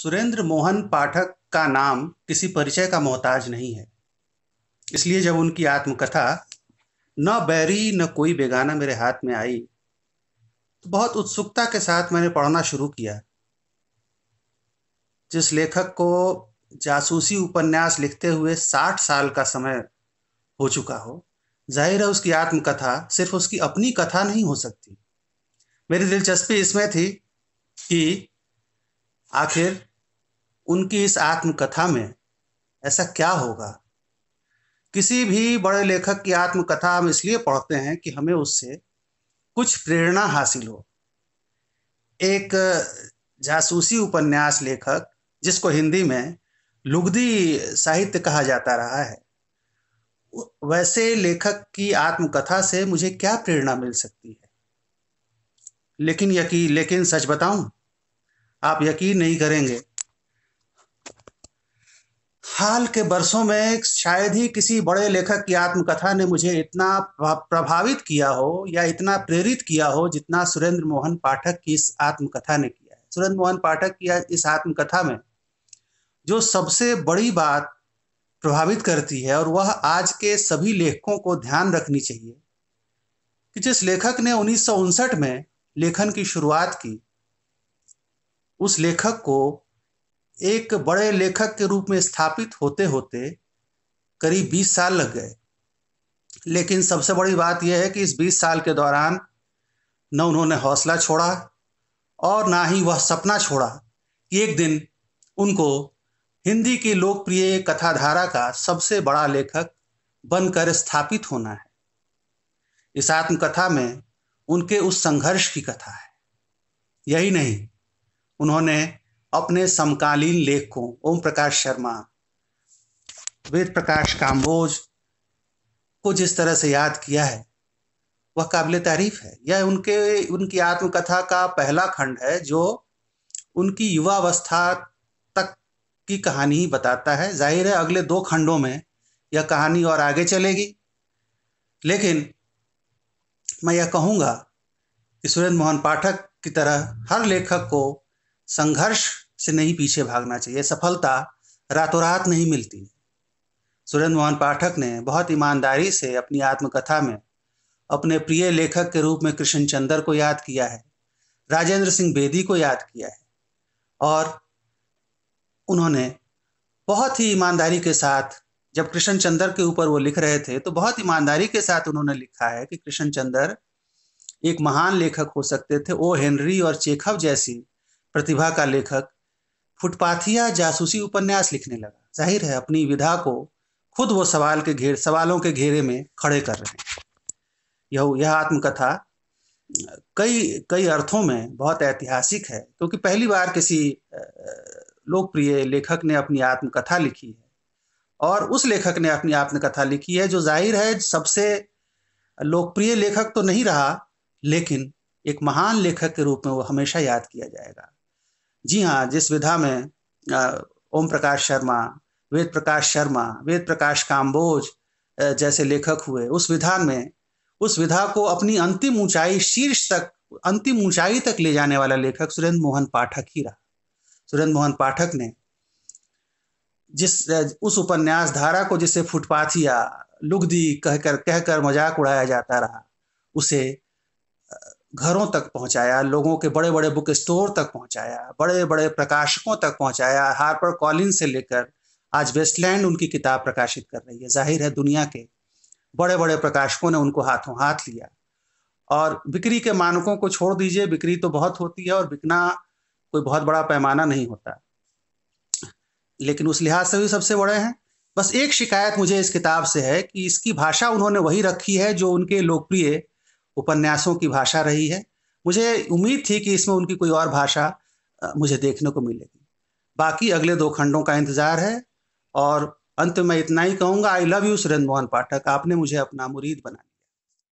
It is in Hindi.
सुरेंद्र मोहन पाठक का नाम किसी परिचय का मोहताज नहीं है इसलिए जब उनकी आत्मकथा न बैरी न कोई बेगाना मेरे हाथ में आई तो बहुत उत्सुकता के साथ मैंने पढ़ना शुरू किया जिस लेखक को जासूसी उपन्यास लिखते हुए साठ साल का समय हो चुका हो जाहिर है उसकी आत्मकथा सिर्फ उसकी अपनी कथा नहीं हो सकती मेरी दिलचस्पी इसमें थी कि आखिर उनकी इस आत्मकथा में ऐसा क्या होगा किसी भी बड़े लेखक की आत्मकथा हम इसलिए पढ़ते हैं कि हमें उससे कुछ प्रेरणा हासिल हो एक जासूसी उपन्यास लेखक जिसको हिंदी में लुगदी साहित्य कहा जाता रहा है वैसे लेखक की आत्मकथा से मुझे क्या प्रेरणा मिल सकती है लेकिन यकीन लेकिन सच बताऊं आप यकीन नहीं करेंगे हाल के बरसों में शायद ही किसी बड़े लेखक की आत्मकथा ने मुझे इतना प्रभावित किया हो या इतना प्रेरित किया हो जितना सुरेंद्र मोहन पाठक की इस आत्मकथा ने किया है सुरेंद्र मोहन पाठक की इस आत्मकथा में जो सबसे बड़ी बात प्रभावित करती है और वह आज के सभी लेखकों को ध्यान रखनी चाहिए कि जिस लेखक ने उन्नीस में लेखन की शुरुआत की उस लेखक को एक बड़े लेखक के रूप में स्थापित होते होते करीब बीस साल लग गए लेकिन सबसे बड़ी बात यह है कि इस बीस साल के दौरान न उन्होंने हौसला छोड़ा और ना ही वह सपना छोड़ा कि एक दिन उनको हिंदी की लोकप्रिय कथाधारा का सबसे बड़ा लेखक बनकर स्थापित होना है इस आत्मकथा में उनके उस संघर्ष की कथा है यही नहीं उन्होंने अपने समकालीन लेखकों ओम प्रकाश शर्मा वेद प्रकाश काम्बोज को जिस तरह से याद किया है वह काबिल तारीफ है यह उनके उनकी आत्मकथा का पहला खंड है जो उनकी युवावस्था तक की कहानी ही बताता है जाहिर है अगले दो खंडों में यह कहानी और आगे चलेगी लेकिन मैं यह कहूँगा कि सुरेंद्र मोहन पाठक की तरह हर लेखक को संघर्ष से नहीं पीछे भागना चाहिए सफलता रातों रात नहीं मिलती सुरेंद्र मोहन पाठक ने बहुत ईमानदारी से अपनी आत्मकथा में अपने प्रिय लेखक के रूप में कृष्ण चंद्र को याद किया है राजेंद्र सिंह बेदी को याद किया है और उन्होंने बहुत ही ईमानदारी के साथ जब कृष्ण चंद्र के ऊपर वो लिख रहे थे तो बहुत ईमानदारी के साथ उन्होंने लिखा है कि कृष्ण चंद्र एक महान लेखक हो सकते थे ओ हेनरी और चेखव जैसी प्रतिभा का लेखक फुटपाथिया जासूसी उपन्यास लिखने लगा जाहिर है अपनी विधा को खुद वो सवाल के घेर सवालों के घेरे में खड़े कर रहे यह यह आत्मकथा कई कई अर्थों में बहुत ऐतिहासिक है क्योंकि तो पहली बार किसी लोकप्रिय लेखक ने अपनी आत्मकथा लिखी है और उस लेखक ने अपनी आत्मकथा लिखी है जो जाहिर है सबसे लोकप्रिय लेखक तो नहीं रहा लेकिन एक महान लेखक के रूप में वो हमेशा याद किया जाएगा जी हाँ जिस विधा में ओम प्रकाश शर्मा वेद प्रकाश शर्मा वेद प्रकाश काम्बोज जैसे लेखक हुए उस विधान में उस विधा को अपनी अंतिम ऊंचाई शीर्ष तक अंतिम ऊंचाई तक ले जाने वाला लेखक सुरेंद्र मोहन पाठक ही रहा सुरेंद्र मोहन पाठक ने जिस उस उपन्यास धारा को जिसे फुटपाथिया लुगदी कहकर कहकर मजाक उड़ाया जाता रहा उसे घरों तक पहुंचाया लोगों के बड़े बड़े बुक स्टोर तक पहुंचाया बड़े बड़े प्रकाशकों तक पहुंचाया हार्पर कॉलिन से लेकर आज वेस्टलैंड उनकी किताब प्रकाशित कर रही है जाहिर है दुनिया के बड़े बड़े प्रकाशकों ने उनको हाथों हाथ लिया और बिक्री के मानकों को छोड़ दीजिए बिक्री तो बहुत होती है और बिकना कोई बहुत बड़ा पैमाना नहीं होता लेकिन उस लिहाज से भी सबसे बड़े हैं बस एक शिकायत मुझे इस किताब से है कि इसकी भाषा उन्होंने वही रखी है जो उनके लोकप्रिय उपन्यासों की भाषा रही है मुझे उम्मीद थी कि इसमें उनकी कोई और भाषा मुझे देखने को मिलेगी बाकी अगले दो खंडों का इंतज़ार है और अंत में इतना ही कहूंगा I love you Surendra Mohan Pathak आपने मुझे अपना मुरीद बनाया